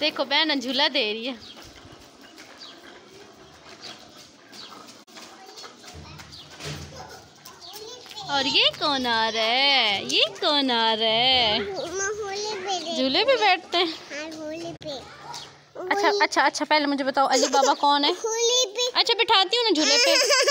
देखो बहन झूला दे रही है और ये कौन आ रहा है ये कौन आ रहा है झूले पे बैठते हैं अच्छा अच्छा अच्छा पहले मुझे बताओ अली बाबा कौन है अच्छा बिठाती हूँ ना झूले पे